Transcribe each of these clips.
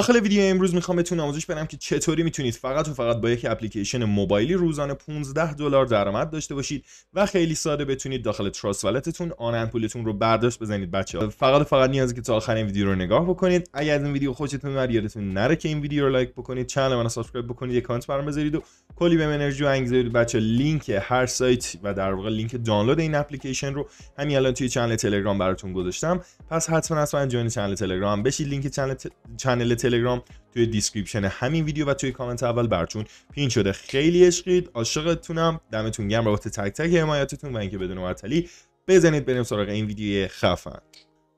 داخل ویدیو امروز میخوام بهتون آموزش بدم که چطوری میتونید فقط و فقط با یک اپلیکیشن موبایلی روزانه 15 دلار درآمد داشته باشید و خیلی ساده بتونید داخل تراست ولتتون آن پولتون رو برداشت بزنید بچه ها. فقط و فقط نیازی که تا آخر این ویدیو رو نگاه بکنید اگر از این ویدیو خوشتون اومد یادتون نره که این ویدیو رو لایک بکنید چنل منو سابسکرایب بکنید یه کانت برام بذارید و کلی به انرژی و انگیزه بدید بچه لینک هر سایت و در واقع لینک دانلود این اپلیکیشن رو همین الان توی چنل تلگرام براتون گذاشتم پس حتما حتما جوین چنل تلگرام بشید لینک چنل, چنل تلگرام توی دیسکریپشن همین ویدیو و توی کامنت اول براتون پین شده خیلی عشقید عاشقتونم دمتون گرم رابط تک تک حمایتتون و اینکه بدون معطلی بزنید بریم سراغ این ویدیو خفن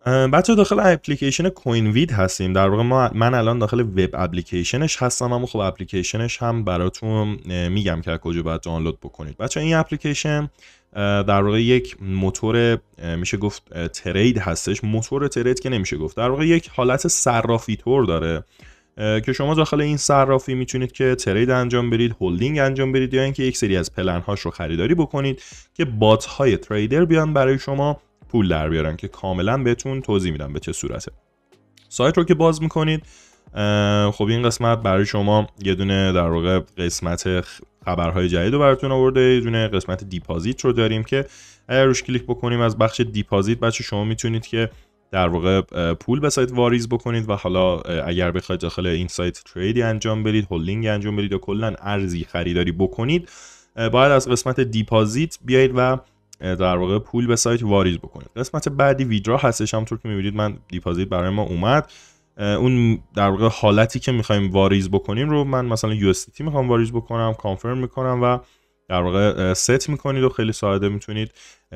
بچه داخل اپلیکیشن کوین وید هستیم در واقع ما من الان داخل وب اپلیکیشنش هستم اما خب اپلیکیشنش هم براتون میگم که کجا باید دانلود بکنید بچه این اپلیکیشن در واقع یک موتور میشه گفت ترید هستش موتور ترید که نمیشه گفت در واقع یک حالت صرافی تور داره که شما داخل این صرافی میتونید که ترید انجام برید، هولدینگ انجام برید یا اینکه یک سری از پلن هاش رو خریداری بکنید که بات های تریدر بیان برای شما پول در بیارن که کاملا بهتون توضیح میدم به چه صورته. سایت رو که باز میکنید خب این قسمت برای شما یه دونه در واقع قسمت خبرهای جدید رو براتون آورده یه دونه قسمت دیپازیت رو داریم که اگر روش کلیک بکنیم از بخش دیپازیت بچه شما میتونید که در واقع پول به سایت واریز بکنید و حالا اگر بخواید داخل این سایت تریدی انجام بدید هولینگ انجام بدید یا کلا ارزی خریداری بکنید باید از قسمت دیپازیت بیایید و در واقع پول به سایت واریز بکنید قسمت بعدی ویدرا هستش همونطور که میبینید من دیپازیت برای ما اومد اون در واقع حالتی که میخوایم واریز بکنیم رو من مثلا یو میخوام واریز بکنم کانفرم میکنم و در واقع ست میکنید و خیلی ساده میتونید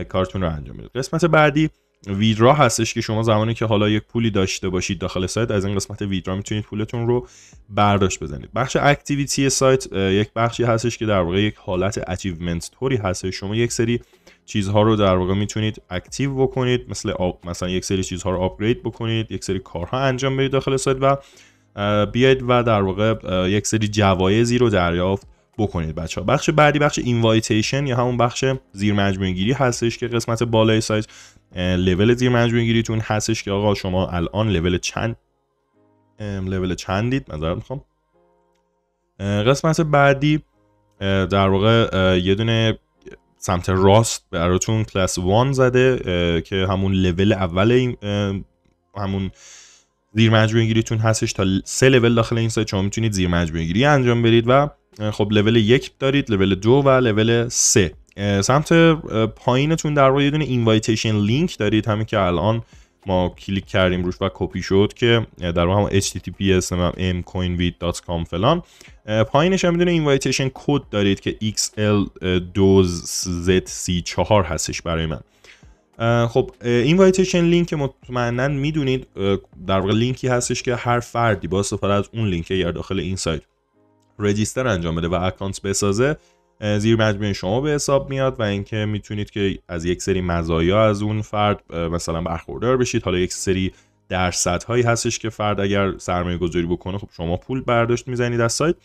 کارتون رو انجام بدید قسمت بعدی ویدرا هستش که شما زمانی که حالا یک پولی داشته باشید داخل سایت از این قسمت ویدرا میتونید پولتون رو برداشت بزنید بخش اکتیویتی سایت یک بخشی هستش که در واقع یک حالت اچیومنت هستش شما یک سری چیزها رو در واقع میتونید اکتیو بکنید مثل مثلا یک سری چیزها رو آپگرید بکنید یک سری کارها انجام بدید داخل سایت و بیاید و در واقع یک سری جوایزی رو دریافت بکنید بچه ها بخش بعدی بخش اینوایتیشن یا همون بخش زیر گیری هستش که قسمت بالای سایت لول زیر مجموعه گیریتون هستش که آقا شما الان لول چند لول چندید نظر میخوام قسمت بعدی در واقع یه دونه سمت راست براتون کلاس 1 زده که همون لول اول همون زیر مجموعه گیریتون هستش تا سه لول داخل این سایت شما میتونید زیر مجموعه گیری انجام بدید و خب لول یک دارید لول دو و لول سه سمت پایینتون در واقع یه دونه اینوایتیشن لینک دارید همین که الان ما کلیک کردیم روش و کپی شد که در واقع هم https فلان پایینش هم میدونه اینوایتیشن کد دارید که xl2zc4 هستش برای من خب اینوایتیشن لینک مطمئنا میدونید در واقع لینکی هستش که هر فردی با استفاده از اون لینک اگر داخل این سایت رجیستر انجام بده و اکانت بسازه زیر مجموعه شما به حساب میاد و اینکه میتونید که از یک سری مزایا از اون فرد مثلا برخوردار بشید حالا یک سری درصدهایی هستش که فرد اگر سرمایه گذاری بکنه خب شما پول برداشت میزنید از سایت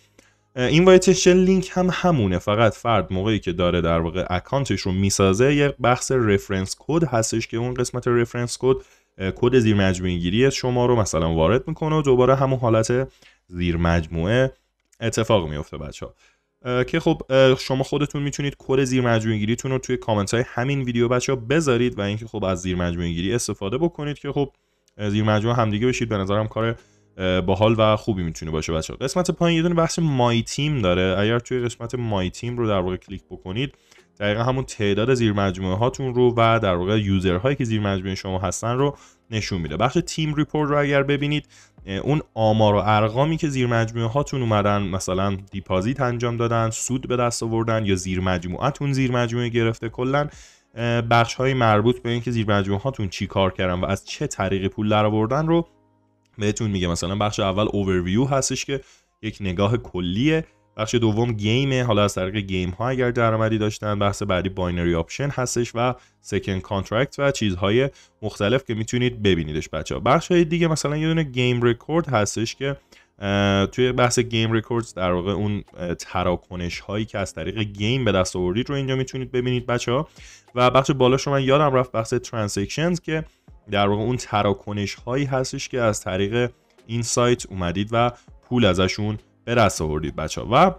وایتش لینک هم همونه فقط فرد موقعی که داره در واقع اکانتش رو میسازه یه بخش رفرنس کد هستش که اون قسمت رفرنس کد کد زیر مجموعه گیری شما رو مثلا وارد میکنه و دوباره همون حالت زیر مجموعه اتفاق میفته بچه ها که خب شما خودتون میتونید کد زیر مجموعه گیریتون رو توی کامنت های همین ویدیو بچه ها بذارید و اینکه خب از زیر مجموعه گیری استفاده بکنید که خب زیر مجموعه همدیگه بشید به نظرم کار باحال و خوبی میتونه باشه بچه ها. قسمت پایین یه دونه بحث مای تیم داره اگر توی قسمت مای تیم رو در واقع کلیک بکنید دقیقا همون تعداد زیر مجموعه هاتون رو و در واقع یوزر هایی که زیر شما هستن رو نشون میده بخش تیم ریپورت رو اگر ببینید اون آمار و ارقامی که زیر مجموعه هاتون اومدن مثلا دیپازیت انجام دادن سود به دست آوردن یا زیر تون زیر مجموعه گرفته کلا بخش های مربوط به اینکه زیر مجموعه هاتون چی کار کردن و از چه طریق پول در آوردن رو بهتون میگه مثلا بخش اول اوورویو هستش که یک نگاه کلیه بخش دوم گیمه حالا از طریق گیم ها اگر درآمدی داشتن بحث بعدی باینری آپشن هستش و سکند کانترکت و چیزهای مختلف که میتونید ببینیدش بچه ها بخش های دیگه مثلا یه دونه گیم رکورد هستش که توی بحث گیم رکوردز در واقع اون تراکنش هایی که از طریق گیم به دست آوردید رو اینجا میتونید ببینید بچه ها و بخش بالا رو من یادم رفت بحث ترانزکشنز که در واقع اون تراکنش هایی هستش که از طریق این سایت اومدید و پول ازشون به دست آوردید بچه و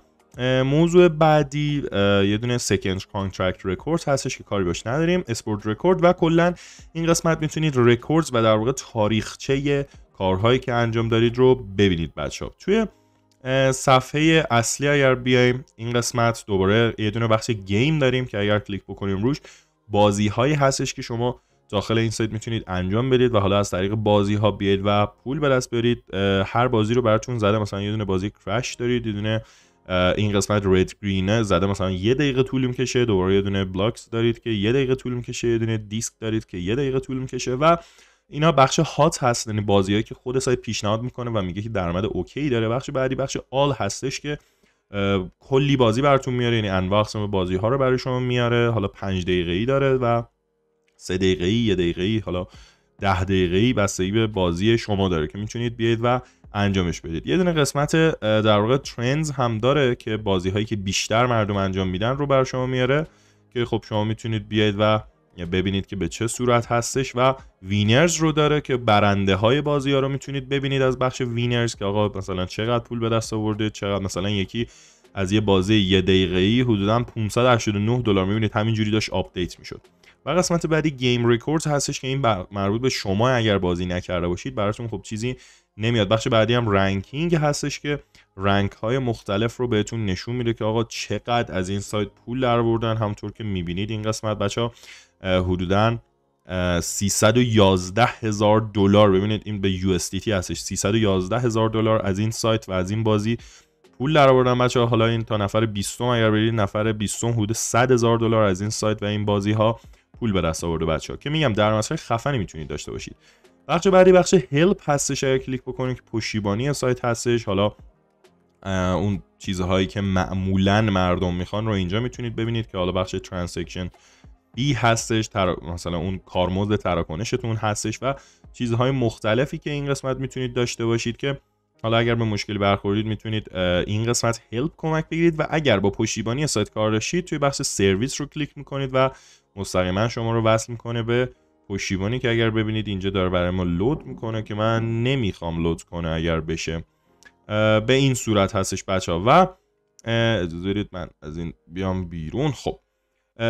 موضوع بعدی یه دونه سکند کانترکت رکورد هستش که کاری باش نداریم اسپورت رکورد و کلا این قسمت میتونید رکوردز و در واقع تاریخچه کارهایی که انجام دارید رو ببینید بچه ها توی صفحه اصلی اگر بیایم این قسمت دوباره یه دونه بخش گیم داریم که اگر کلیک بکنیم روش بازی هایی هستش که شما داخل این سایت میتونید انجام بدید و حالا از طریق بازی ها بیاید و پول به دست بیارید هر بازی رو براتون زده مثلا یه دونه بازی کرش دارید یه دونه این قسمت رد گرینه زده مثلا یه دقیقه طول میکشه دوباره یه دونه بلاکس دارید که یه دقیقه طول میکشه یه دونه دیسک دارید که یه دقیقه طول میکشه و اینا بخش هات هست یعنی بازیهایی که خود سایت پیشنهاد میکنه و میگه که درآمد اوکی داره بخش بعدی بخش آل هستش که کلی بازی براتون میاره یعنی انواع اقسام بازی ها رو برای شما میاره حالا پنج دقیقه ای داره و سه دقیقه یه دقیقه حالا ده دقیقه بستگی به بازی شما داره که میتونید بیاید و انجامش بدید یه دونه قسمت در واقع ترندز هم داره که بازی هایی که بیشتر مردم انجام میدن رو بر شما میاره که خب شما میتونید بیاید و ببینید که به چه صورت هستش و وینرز رو داره که برنده های بازی ها رو میتونید ببینید از بخش وینرز که آقا مثلا چقدر پول به دست آورده چقدر مثلا یکی از یه بازی یه ای حدودا 589 دلار میبینید همینجوری داشت آپدیت میشد و قسمت بعدی گیم ریکورد هستش که این مربوط به شما اگر بازی نکرده باشید براتون خب چیزی نمیاد بخش بعدی هم رنکینگ هستش که رنک های مختلف رو بهتون نشون میده که آقا چقدر از این سایت پول درآوردن همطور که میبینید این قسمت بچه ها حدوداً 311 هزار دلار ببینید این به USDT هستش 311 هزار دلار از این سایت و از این بازی پول درآوردن بچه ها حالا این تا نفر 20 اگر برید نفر 20 حدود 100 هزار دلار از این سایت و این بازی ها پول به دست آورده بچه ها که میگم در مسیر خفنی میتونید داشته باشید بخش بعدی بخش هلپ هستش اگر کلیک بکنید که پشتیبانی سایت هستش حالا اون چیزهایی که معمولا مردم میخوان رو اینجا میتونید ببینید که حالا بخش ترانسکشن بی هستش مثلا اون کارمزد تراکنشتون هستش و چیزهای مختلفی که این قسمت میتونید داشته باشید که حالا اگر به مشکلی برخوردید میتونید این قسمت هلپ کمک بگیرید و اگر با پشتیبانی سایت کار داشتید توی بخش سرویس رو کلیک میکنید و مستقیما شما رو وصل میکنه به پشتیبانی که اگر ببینید اینجا داره برای ما لود میکنه که من نمیخوام لود کنه اگر بشه به این صورت هستش بچه ها و من از این بیام بیرون خب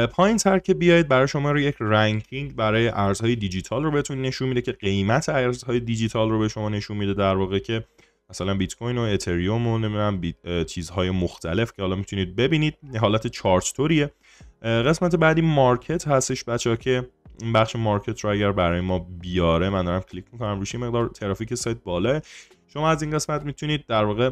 پایین تر که بیایید برای شما رو یک رنکینگ برای ارزهای دیجیتال رو بهتون نشون میده که قیمت ارزهای دیجیتال رو به شما نشون میده در واقع که مثلا بیت کوین و اتریوم و نمیدونم چیزهای مختلف که حالا میتونید ببینید حالت چارت توریه قسمت بعدی مارکت هستش بچه ها که بخش مارکت رو اگر برای ما بیاره من دارم کلیک میکنم روش مقدار ترافیک سایت بالا شما از این قسمت میتونید در واقع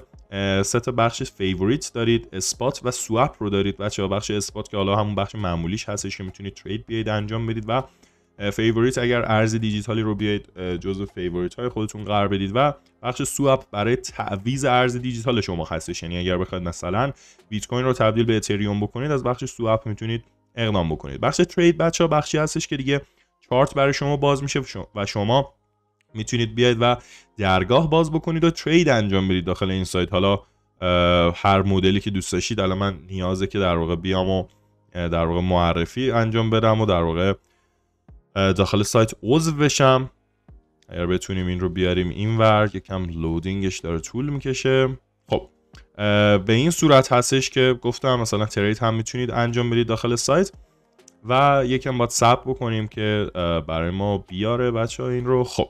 سه تا بخش فیوریت دارید اسپات و سوآپ رو دارید بچه بخش اسپات که حالا همون بخش معمولیش هستش که میتونید ترید بیاید انجام بدید و فیوریت اگر ارز دیجیتالی رو بیاید جزو فیوریت های خودتون قرار بدید و بخش سواب برای تعویض ارز دیجیتال شما هستش یعنی اگر بخواید مثلا بیت کوین رو تبدیل به اتریوم بکنید از بخش سواب میتونید اقدام بکنید بخش ترید بچه ها بخشی هستش که دیگه چارت برای شما باز میشه و شما میتونید بیاید و درگاه باز بکنید و ترید انجام بدید داخل این سایت حالا هر مدلی که دوست داشتید الان من نیازه که در واقع بیام و در واقع معرفی انجام بدم و در واقع داخل سایت عضو بشم اگر بتونیم این رو بیاریم این ور یکم لودینگش داره طول میکشه خب به این صورت هستش که گفتم مثلا ترید هم میتونید انجام بدید داخل سایت و یکم باید سب بکنیم که برای ما بیاره بچه ها این رو خب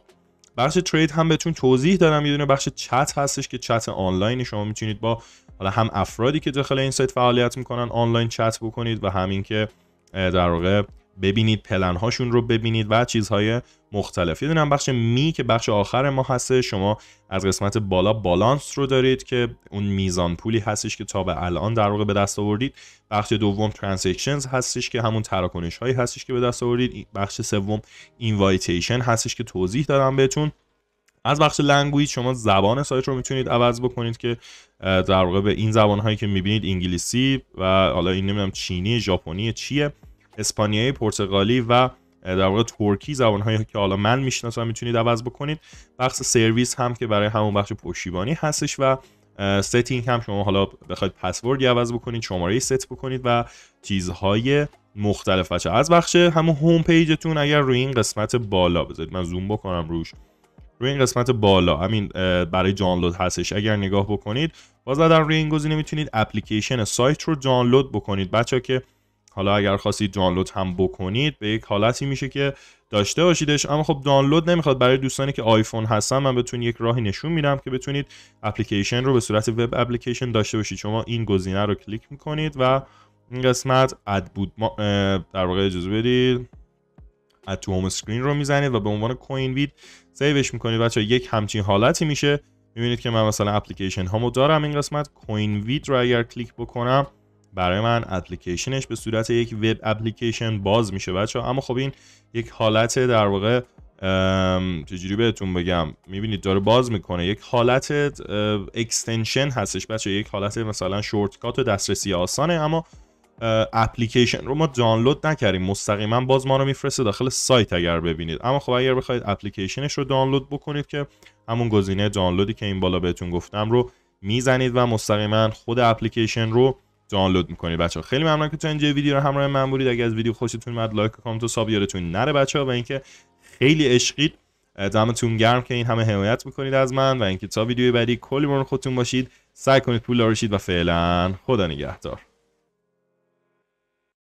بخش ترید هم بهتون توضیح دادم یه دونه بخش چت هستش که چت آنلاین شما میتونید با حالا هم افرادی که داخل این سایت فعالیت میکنن آنلاین چت بکنید و همین که در واقع ببینید پلن هاشون رو ببینید و چیزهای مختلف یه دونم بخش می که بخش آخر ما هسته شما از قسمت بالا بالانس رو دارید که اون میزان پولی هستش که تا به الان در واقع به دست آوردید بخش دوم ترانزکشنز هستش که همون تراکنش هایی هستش که به دست آوردید بخش سوم اینوایتیشن هستش که توضیح دادم بهتون از بخش لنگویج شما زبان سایت رو میتونید عوض بکنید که در واقع به این زبان هایی که میبینید انگلیسی و حالا این نمیدونم چینی ژاپنی چیه اسپانیایی پرتغالی و در واقع ترکی هایی که حالا من میشناسم میتونید عوض بکنید بخش سرویس هم که برای همون بخش پشتیبانی هستش و ستینگ هم شما حالا بخواید پسورد عوض بکنید شماره ست بکنید و چیزهای مختلف بچه از بخش همون هوم پیجتون اگر روی این قسمت بالا بذارید من زوم بکنم روش روی این قسمت بالا همین برای دانلود هستش اگر نگاه بکنید باز در روی این گزینه میتونید اپلیکیشن سایت رو دانلود بکنید بچه که حالا اگر خواستید دانلود هم بکنید به یک حالتی میشه که داشته باشیدش اما خب دانلود نمیخواد برای دوستانی که آیفون هستن من بتونید یک راهی نشون میدم که بتونید اپلیکیشن رو به صورت وب اپلیکیشن داشته باشید شما این گزینه رو کلیک میکنید و این قسمت اد در واقع اجازه بدید اد تو هوم اسکرین رو میزنید و به عنوان کوین وید سیوش میکنید بچه یک همچین حالتی میشه میبینید که من مثلا اپلیکیشن هامو دارم این قسمت کوین وید رو اگر کلیک بکنم برای من اپلیکیشنش به صورت یک وب اپلیکیشن باز میشه بچه اما خب این یک حالت در واقع چجوری بهتون بگم میبینید داره باز میکنه یک حالت اکستنشن هستش بچه یک حالت مثلا شورتکات و دسترسی آسانه اما اپلیکیشن رو ما دانلود نکردیم مستقیما باز ما رو میفرسته داخل سایت اگر ببینید اما خب اگر بخواید اپلیکیشنش رو دانلود بکنید که همون گزینه دانلودی که این بالا بهتون گفتم رو میزنید و مستقیما خود اپلیکیشن رو دانلود میکنید بچه ها خیلی ممنون که تو اینجا ویدیو رو همراه من بودید اگه از ویدیو خوشتون اومد لایک کامنت و ساب نره بچه ها و اینکه خیلی عشقید دمتون گرم که این همه حمایت میکنید از من و اینکه تا ویدیو بعدی کلی مورد خودتون باشید سعی کنید پول دارشید و فعلا خدا نگهدار